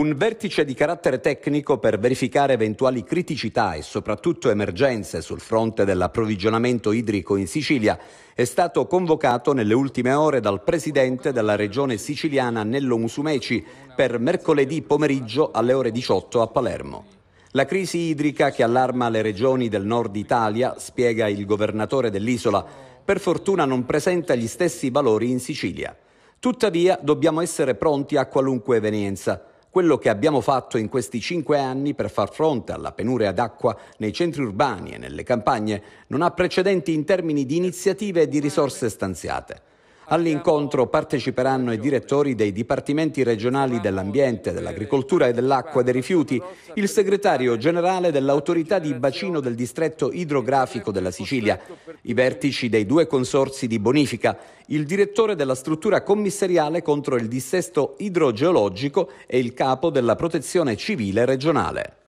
Un vertice di carattere tecnico per verificare eventuali criticità e soprattutto emergenze sul fronte dell'approvvigionamento idrico in Sicilia è stato convocato nelle ultime ore dal presidente della regione siciliana Nello Musumeci per mercoledì pomeriggio alle ore 18 a Palermo. La crisi idrica che allarma le regioni del nord Italia, spiega il governatore dell'isola, per fortuna non presenta gli stessi valori in Sicilia. Tuttavia dobbiamo essere pronti a qualunque evenienza quello che abbiamo fatto in questi cinque anni per far fronte alla penuria d'acqua nei centri urbani e nelle campagne non ha precedenti in termini di iniziative e di risorse stanziate. All'incontro parteciperanno i direttori dei dipartimenti regionali dell'ambiente, dell'agricoltura e dell'acqua e dei rifiuti, il segretario generale dell'autorità di bacino del distretto idrografico della Sicilia, i vertici dei due consorsi di bonifica, il direttore della struttura commissariale contro il dissesto idrogeologico e il capo della protezione civile regionale.